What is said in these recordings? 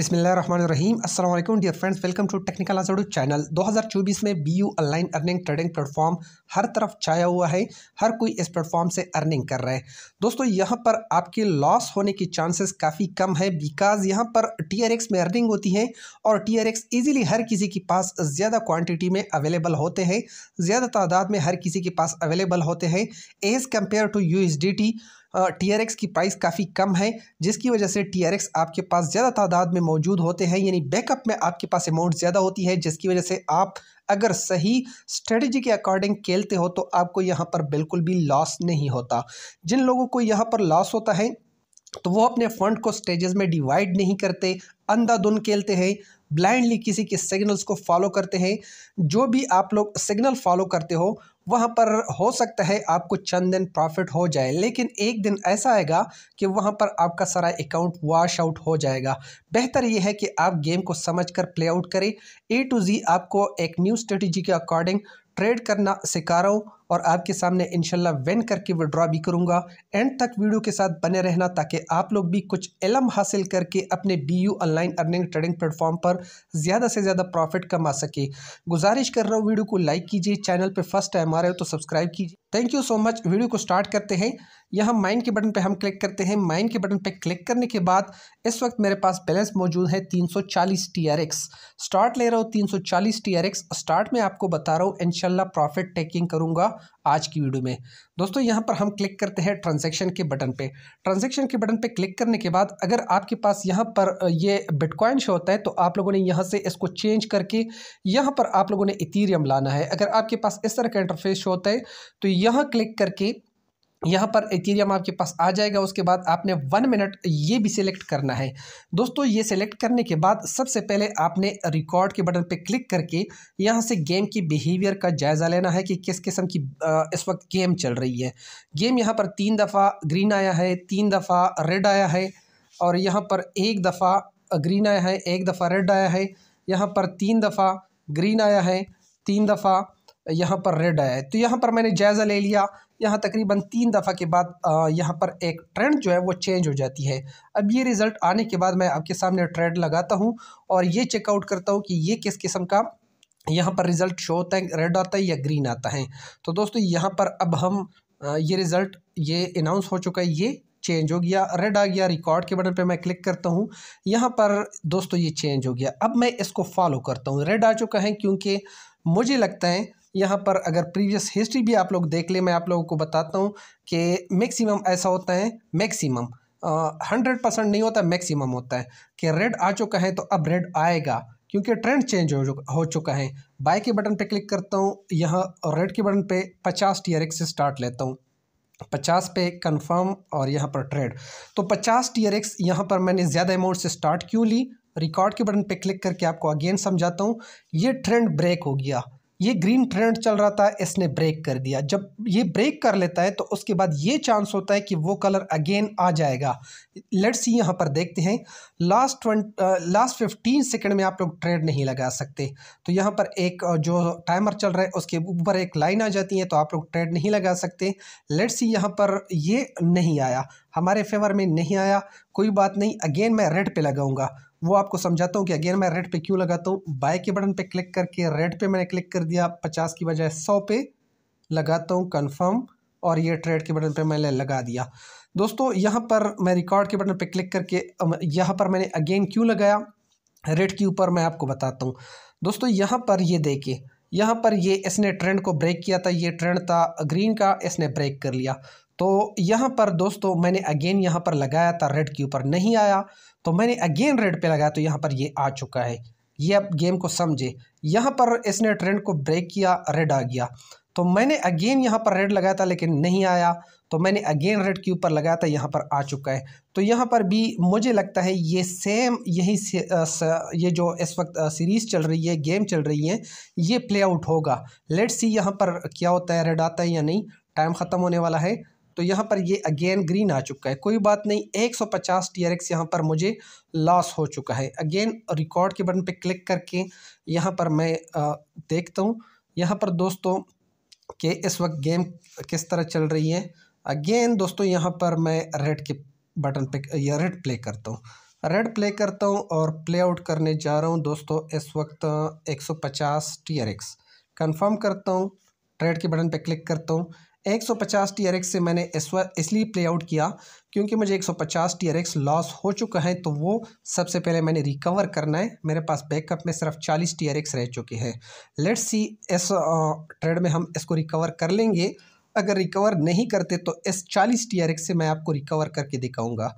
बिसमीम असल dear friends welcome to technical आजाडू चैनल 2024 में B U online earning trading platform हर तरफ छाया हुआ है हर कोई इस प्लेटफॉर्म से अर्निंग कर रहा है दोस्तों यहाँ पर आपके लॉस होने की चांसेस काफ़ी कम है बिकॉज यहाँ पर टी में अर्निंग होती है और टी आर इजीली हर किसी के पास ज़्यादा क्वान्टिटी में अवेलेबल होते हैं ज़्यादा तादाद में हर किसी के पास अवेलेबल होते हैं as compare to U T की प्राइस काफ़ी कम है जिसकी वजह से टी आपके पास ज़्यादा तादाद में मौजूद होते हैं यानी बैकअप में आपके पास अमाउंट ज़्यादा होती है जिसकी वजह से आप अगर सही स्ट्रेटजी के अकॉर्डिंग खेलते हो तो आपको यहाँ पर बिल्कुल भी लॉस नहीं होता जिन लोगों को यहाँ पर लॉस होता है तो वो अपने फंड को स्टेजेस में डिवाइड नहीं करते अंधाधुन खेलते हैं ब्लाइंडली किसी के सिग्नल्स को फॉलो करते हैं जो भी आप लोग सिग्नल फॉलो करते हो वहाँ पर हो सकता है आपको चंद दिन प्रॉफिट हो जाए लेकिन एक दिन ऐसा आएगा कि वहाँ पर आपका सारा अकाउंट वाश आउट हो जाएगा बेहतर यह है कि आप गेम को समझकर प्ले आउट करें ए टू जी आपको एक न्यू स्ट्रेटजी के अकॉर्डिंग ट्रेड करना सिखा रहा हूँ और आपके सामने इनशाला वेन करके विड्रॉ भी करूँगा एंड तक वीडियो के साथ बने रहना ताकि आप लोग भी कुछ इलम हासिल करके अपने B U online earning trading platform पर ज़्यादा से ज़्यादा प्रॉफिट कमा सके गुजारिश कर रहा हूँ वीडियो को लाइक कीजिए चैनल पर फर्स्ट टाइम आ रहे हो तो सब्सक्राइब कीजिए thank you so much video को स्टार्ट करते हैं यहाँ माइन के बटन पे हम क्लिक करते हैं माइन के बटन पे क्लिक करने के बाद इस वक्त मेरे पास बैलेंस मौजूद है 340 TRX स्टार्ट ले रहा हूँ 340 TRX स्टार्ट में आपको बता रहा हूँ इनशाला प्रॉफिट टेकिंग करूँगा आज की वीडियो में दोस्तों यहाँ पर हम क्लिक करते हैं ट्रांजैक्शन के बटन पे ट्रांजैक्शन के बटन पे क्लिक करने के बाद अगर आपके पास यहाँ पर ये बिटकॉइन शो होता है तो आप लोगों ने यहाँ से इसको चेंज करके यहाँ पर आप लोगों ने इथीरियम लाना है अगर आपके पास इस तरह का इंटरफेस शो होता है तो यहाँ क्लिक करके यहाँ पर इथीरियम आपके पास आ जाएगा उसके बाद आपने वन मिनट ये भी सिलेक्ट करना है दोस्तों ये सिलेक्ट करने के बाद सबसे पहले आपने रिकॉर्ड के बटन पे क्लिक करके यहाँ से गेम की बिहेवियर का जायज़ा लेना है कि किस किस्म की इस वक्त गेम चल रही है गेम यहाँ पर तीन दफ़ा ग्रीन आया है तीन दफ़ा रेड आया है और यहाँ पर एक दफ़ा ग्रीन आया है एक दफ़ा रेड आया है यहाँ पर तीन दफ़ा ग्रीन आया है तीन दफ़ा यहाँ पर रेड आया है तो यहाँ पर मैंने जायज़ा ले लिया यहाँ तकरीबन तीन दफ़ा के बाद यहाँ पर एक ट्रेंड जो है वो चेंज हो जाती है अब ये रिज़ल्ट आने के बाद मैं आपके सामने ट्रेंड लगाता हूँ और ये चेकआउट करता हूँ कि ये किस किस्म का यहाँ पर रिज़ल्ट शो होता है रेड आता है या ग्रीन आता है तो दोस्तों यहाँ पर अब हम ये रिज़ल्ट ये अनाउंस हो चुका है ये चेंज हो गया रेड आ गया रिकॉर्ड के बटन पे मैं क्लिक करता हूँ यहाँ पर दोस्तों ये चेंज हो गया अब मैं इसको फॉलो करता हूँ रेड आ चुका है क्योंकि मुझे लगता है यहाँ पर अगर प्रीवियस हिस्ट्री भी आप लोग देख ले मैं आप लोगों को बताता हूँ कि मैक्सिमम ऐसा होता है मैक्सिमम हंड्रेड परसेंट नहीं होता मैक्सिमम होता है कि रेड आ चुका है तो अब रेड आएगा क्योंकि ट्रेंड चेंज हो हो चुका है बाय के बटन पे क्लिक करता हूँ यहाँ रेड के बटन पे पचास टी आर एक्स से स्टार्ट लेता हूँ पचास पे कंफर्म और यहाँ पर ट्रेड तो पचास टी आर एक्स यहाँ पर मैंने ज़्यादा अमाउंट से स्टार्ट क्यों ली रिकॉर्ड के बटन पे क्लिक करके आपको अगेन समझाता हूँ ये ट्रेंड ब्रेक हो गया ये ग्रीन ट्रेंड चल रहा था इसने ब्रेक कर दिया जब ये ब्रेक कर लेता है तो उसके बाद ये चांस होता है कि वो कलर अगेन आ जाएगा लेट्स सी यहाँ पर देखते हैं last twenty last fifteen second में आप लोग ट्रेंड नहीं लगा सकते तो यहाँ पर एक जो टाइमर चल रहा है उसके ऊपर एक लाइन आ जाती है तो आप लोग ट्रेंड नहीं लगा सकते लेट्स सी यहाँ पर ये नहीं आया हमारे फेवर में नहीं आया कोई बात नहीं अगेन मैं रेड पर लगाऊँगा वो आपको समझाता हूँ कि अगेन मैं रेड पे क्यों लगाता हूँ बाय के बटन पे क्लिक करके रेड पे मैंने क्लिक कर दिया पचास की बजाय सौ पे लगाता हूँ कन्फर्म और ये ट्रेड के बटन पे मैंने लगा दिया दोस्तों यहाँ पर मैं रिकॉर्ड के बटन पे क्लिक करके यहाँ पर मैंने अगेन क्यों लगाया रेड के ऊपर मैं आपको बताता हूँ दोस्तों यहाँ पर ये देखे यहाँ पर ये इसने ट्रेंड को ब्रेक किया था ये ट्रेंड था ग्रीन का इसने ब्रेक कर लिया तो यहाँ पर दोस्तों मैंने अगेन यहाँ पर लगाया था रेड के ऊपर नहीं आया तो मैंने अगेन रेड पे लगाया तो यहाँ पर ये आ चुका है ये अब गेम को समझे यहाँ पर इसने ट्रेंड को ब्रेक किया रेड आ गया तो मैंने अगेन यहाँ पर रेड लगाया था लेकिन नहीं आया तो मैंने अगेन रेड के ऊपर लगाया था यहाँ पर आ चुका है तो यहाँ पर भी मुझे लगता है ये सेम यही से, स, ये जो इस वक्त सीरीज़ चल रही है गेम चल रही है ये प्ले आउट होगा लेट्स सी यहाँ पर क्या होता है रेड आता है या नहीं टाइम ख़त्म होने वाला है तो यहाँ पर ये अगेन ग्रीन आ चुका है कोई बात नहीं 150 सौ पचास टी आर एक्स यहाँ पर मुझे लॉस हो चुका है अगेन रिकॉर्ड के बटन पे क्लिक करके यहाँ पर मैं देखता हूँ यहाँ पर दोस्तों के इस वक्त गेम किस तरह चल रही है अगेन दोस्तों यहाँ पर मैं रेड के बटन पे या रेड प्ले करता हूँ रेड प्ले करता हूँ और प्ले आउट करने जा रहा हूँ दोस्तों इस वक्त एक सौ पचास टी आर एक्स कन्फर्म करता हूँ ट्रेड के बटन पे क्लिक करता हूँ एक सौ पचास टी आर एक्स से मैंने इस इसलिए प्ले आउट किया क्योंकि मुझे एक सौ पचास टी आर एक्स लॉस हो चुका है तो वो सबसे पहले मैंने रिकवर करना है मेरे पास बैकअप में सिर्फ चालीस टी आर एक्स रह चुके हैं लेट्स सी इस ट्रेड में हम इसको रिकवर कर लेंगे अगर रिकवर नहीं करते तो इस चालीस टी आर एक्स से मैं आपको रिकवर करके दिखाऊँगा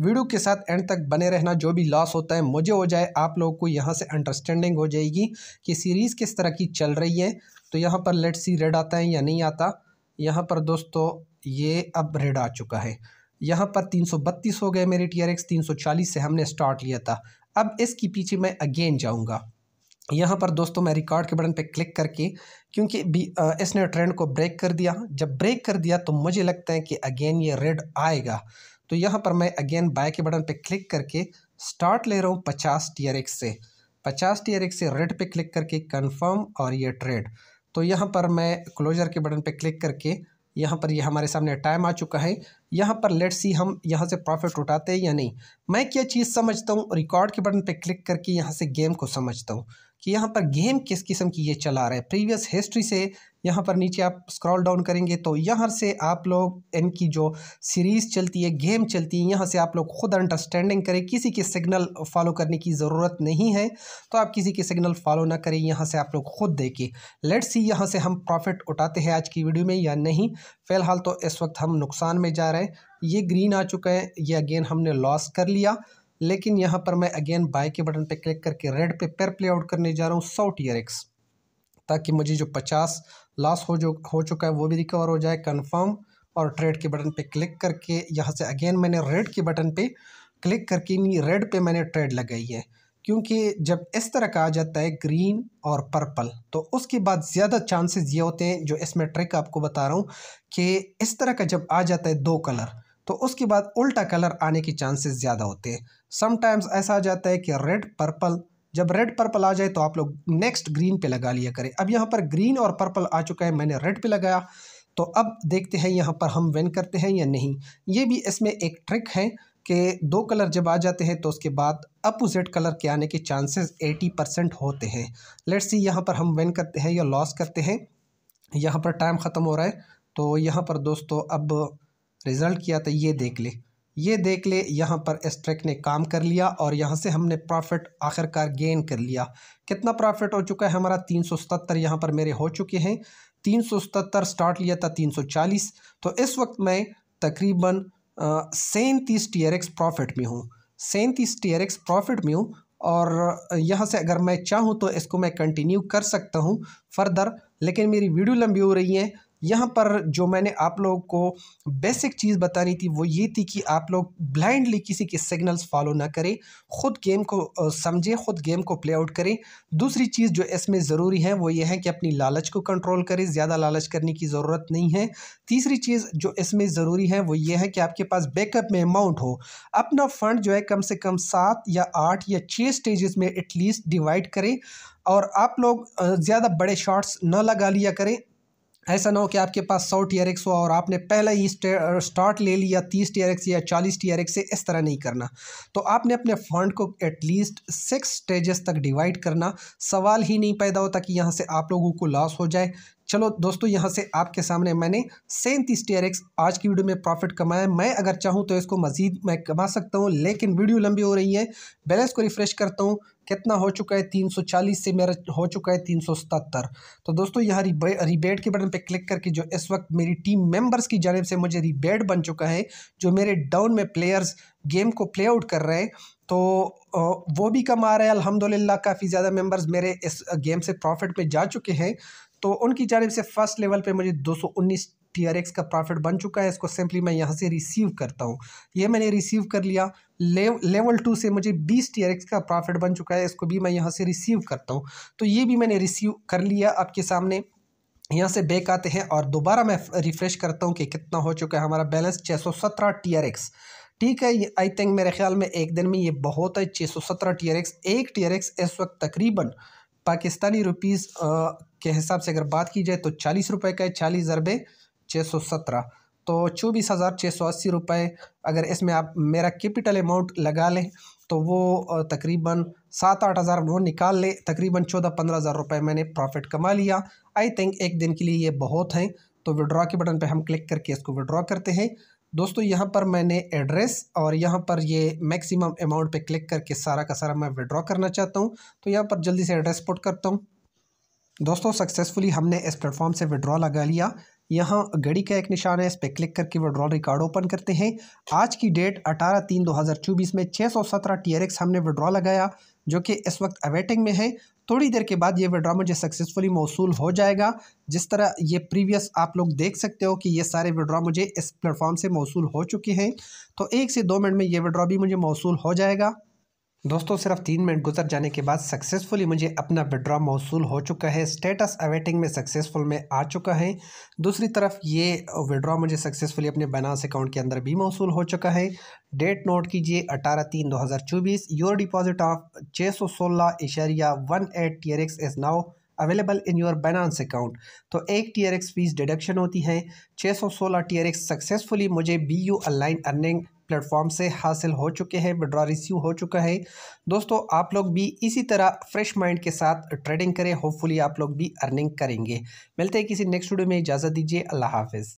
वीडियो के साथ एंड तक बने रहना जो भी लॉस होता है मुझे हो जाए आप लोगों को यहाँ से अंडरस्टैंडिंग हो जाएगी कि सीरीज़ किस तरह की चल रही है तो यहाँ पर लेट्स सी रेड आता है या नहीं आता यहाँ पर दोस्तों ये अब रेड आ चुका है यहाँ पर 332 हो गए मेरे टी आर एक्स तीन से हमने स्टार्ट लिया था अब इसके पीछे मैं अगेन जाऊँगा यहाँ पर दोस्तों मैं रिकॉर्ड के बटन पे क्लिक करके क्योंकि भी इसने ट्रेंड को ब्रेक कर दिया जब ब्रेक कर दिया तो मुझे लगता है कि अगेन ये रेड आएगा तो यहाँ पर मैं अगेन बाय के बटन पे क्लिक करके स्टार्ट ले रहा हूँ पचास टी से पचास टी से रेड पे क्लिक करके कन्फर्म और ये ट्रेड तो यहाँ पर मैं क्लोजर के बटन पर क्लिक करके यहाँ पर ये यह हमारे सामने टाइम आ चुका है यहाँ पर लेट्स सी हम यहाँ से प्रॉफिट उठाते हैं या नहीं मैं क्या चीज़ समझता हूँ रिकॉर्ड के बटन पर क्लिक करके यहाँ से गेम को समझता हूँ कि यहाँ पर गेम किस किस्म की ये चला रहा है प्रीवियस हिस्ट्री से यहाँ पर नीचे आप स्क्रॉल डाउन करेंगे तो यहाँ से आप लोग इनकी जो सीरीज़ चलती है गेम चलती है यहाँ से आप लोग खुद अंडरस्टैंडिंग करें किसी के सिग्नल फॉलो करने की ज़रूरत नहीं है तो आप किसी के सिग्नल फॉलो ना करें यहाँ से आप लोग खुद देखें लेट्स सी यहाँ से हम प्रॉफिट उठाते हैं आज की वीडियो में या नहीं फ़िलहाल तो इस वक्त हम नुकसान में जा रहे हैं ये ग्रीन आ चुका है ये अगेन हमने लॉस कर लिया लेकिन यहाँ पर मैं अगेन बाय के बटन पर क्लिक करके रेड पे पेयर प्ले आउट करने जा रहा हूँ सौ टीयर एक्स ताकि मुझे जो पचास लॉस हो जो हो चुका है वो भी रिकवर हो जाए कन्फर्म और ट्रेड के बटन पे क्लिक करके यहाँ से अगेन मैंने रेड के बटन पे क्लिक करके रेड पे मैंने ट्रेड लगाई है क्योंकि जब इस तरह का आ जाता है ग्रीन और पर्पल तो उसके बाद ज़्यादा चांसेस ये होते हैं जो इसमें ट्रिक आपको बता रहा हूँ कि इस तरह का जब आ जाता है दो कलर तो उसके बाद उल्टा कलर आने के चांसेस ज़्यादा होते हैं समटाइम्स ऐसा आ जाता है कि रेड पर्पल जब रेड पर्पल आ जाए तो आप लोग नेक्स्ट ग्रीन पे लगा लिया करें अब यहाँ पर ग्रीन और पर्पल आ चुका है मैंने रेड पे लगाया तो अब देखते हैं यहाँ पर हम वेन करते हैं या नहीं ये भी इसमें एक ट्रिक है कि दो कलर जब आ जाते हैं तो उसके बाद अपोजिट कलर के आने के चांसेस 80 परसेंट होते हैं लेट्स सी यहाँ पर हम वेन करते हैं या लॉस करते हैं यहाँ पर टाइम ख़त्म हो रहा है तो यहाँ पर दोस्तों अब रिज़ल्ट किया तो ये देख ले ये देख ले यहाँ पर स्ट्रेक ने काम कर लिया और यहाँ से हमने प्रॉफिट आखिरकार गेन कर लिया कितना प्रॉफिट हो चुका है हमारा तीन सौ सतर यहाँ पर मेरे हो चुके हैं तीन सौ सतर स्टार्ट लिया था तीन सौ चालीस तो इस वक्त मैं तकरीबन सैंतीस टी आर एक्स प्रॉफिट में हूँ सैंतीस टी आर एक्स प्रॉफिट में हूँ और यहाँ से अगर मैं चाहूँ तो इसको मैं कंटिन्यू कर सकता हूँ फर्दर लेकिन मेरी वीडियो लंबी हो रही है यहाँ पर जो मैंने आप लोगों को बेसिक चीज़ बतानी थी वो ये थी कि आप लोग ब्लाइंडली किसी के सिग्नल्स फॉलो ना करें ख़ुद गेम को समझें ख़ुद गेम को प्ले आउट करें दूसरी चीज़ जो इसमें ज़रूरी है वो ये है कि अपनी लालच को कंट्रोल करें ज़्यादा लालच करने की ज़रूरत नहीं है तीसरी चीज़ जो इसमें ज़रूरी है वो ये है कि आपके पास बैकअप में अमाउंट हो अपना फ़ंड जो है कम से कम सात या आठ या छः स्टेजेस में एटलीस्ट डिवाइड करें और आप लोग ज़्यादा बड़े शॉट्स ना लगा लिया करें ऐसा ना हो कि आपके पास सौ टी आर एक्स हो और आपने पहला ही स्टार्ट ले लिया तीस टी आर एक्स या चालीस टी आर एक्स से इस तरह नहीं करना तो आपने अपने फंड को एटलीस्ट सिक्स स्टेजेस तक डिवाइड करना सवाल ही नहीं पैदा होता कि यहाँ से आप लोगों को लॉस हो जाए चलो दोस्तों यहाँ से आपके सामने मैंने सैंतीस एक्स आज की वीडियो में प्रॉफिट कमाया मैं अगर चाहूँ तो इसको मजीद मैं कमा सकता हूँ लेकिन वीडियो लंबी हो रही है बैलेंस को रिफ्रेश करता हूँ कितना हो चुका है 340 से मेरा हो चुका है तीन तो दोस्तों यहाँ रिबे, रिबेट के बटन पे क्लिक करके जो इस वक्त मेरी टीम मेंबर्स की जानब से मुझे रिबेट बन चुका है जो मेरे डाउन में प्लेयर्स गेम को प्ले आउट कर रहे हैं तो वो भी कमा रहे हैं अल्हम्दुलिल्लाह काफ़ी ज़्यादा मेंबर्स मेरे इस गेम से प्रॉफिट में जा चुके हैं तो उनकी जानब से फ़र्स्ट लेवल पे मुझे 219 एक्स का प्रॉफिट बन चुका है इसको सिंपली मैं यहाँ से रिसीव करता हूँ ये मैंने रिसीव कर लिया लेवल टू से मुझे 20 एक्स का प्रॉफिट बन चुका है इसको भी मैं यहाँ से रिसीव करता हूँ तो ये भी मैंने रिसीव कर लिया आपके सामने यहाँ से बैक आते हैं और दोबारा मैं रिफ़्रेश करता हूँ कि कितना हो चुका है हमारा बैलेंस छः सौ सत्रह टी आर एक्स ठीक है आई थिंक मेरे ख्याल में एक दिन में ये बहुत है छः सौ सत्रह टी आर एक्स एक टी आर एक्स इस वक्त तकरीबन पाकिस्तानी रुपीज़ के हिसाब से अगर बात की जाए तो चालीस रुपये का है चालीस ज़रबे छः सौ सत्रह तो चौबीस हज़ार छः सौ अस्सी रुपये अगर इसमें आप मेरा कैपिटल अमाउंट लगा लें तो वो तकरीबन सात आठ हज़ार वो निकाल ले तकरीबन चौदह पंद्रह हज़ार रुपये मैंने प्रॉफिट कमा लिया आई थिंक एक दिन के लिए ये बहुत हैं तो विड्रॉ के बटन पे हम क्लिक करके इसको विड्रॉ करते हैं दोस्तों यहाँ पर मैंने एड्रेस और यहाँ पर ये मैक्सिमम अमाउंट पे क्लिक करके सारा का सारा मैं विड्रॉ करना चाहता हूँ तो यहाँ पर जल्दी से एड्रेस पुट करता हूँ दोस्तों सक्सेसफुली हमने इस प्लेटफॉर्म से विड्रॉ लगा लिया यहाँ घड़ी का एक निशान है इस पर क्लिक करके विड्रॉल रिकॉर्ड ओपन करते हैं आज की डेट अठारह तीन चौबीस में 617 टीआरएक्स हमने विड्रॉ लगाया जो कि इस वक्त अवेटिंग में है थोड़ी देर के बाद ये विड्रा मुझे सक्सेसफुली मौसू हो जाएगा जिस तरह ये प्रीवियस आप लोग देख सकते हो कि ये सारे विड्रॉ मुझे इस प्लेटफॉर्म से मौसू हो चुके हैं तो एक से दो मिनट में ये विड्रॉ भी मुझे मौसू हो जाएगा दोस्तों सिर्फ तीन मिनट गुजर जाने के बाद सक्सेसफुली मुझे अपना विड्रॉ मौसू हो चुका है स्टेटस अवेटिंग में सक्सेसफुल में आ चुका है दूसरी तरफ ये विड्रॉ मुझे सक्सेसफुली अपने बनास अकाउंट के अंदर भी मौसू हो चुका है डेट नोट कीजिए अठारह तीन दो हज़ार चौबीस योर डिपॉजिट ऑफ छः सौ सोलह इशारिया one eight T is now available in your Binance account तो एक T R X fees deduction होती है छः सोलह टी आर एक्स सक्सेसफुली मुझे B U online earning platform से हासिल हो चुके हैं विड्रॉ रिसीव हो चुका है दोस्तों आप लोग भी इसी तरह फ्रेश माइंड के साथ ट्रेडिंग करें होपफुली आप लोग भी अर्निंग करेंगे मिलते हैं किसी नेक्स्ट वीडियो में इजाज़त दीजिए अल्लाह हाफिज़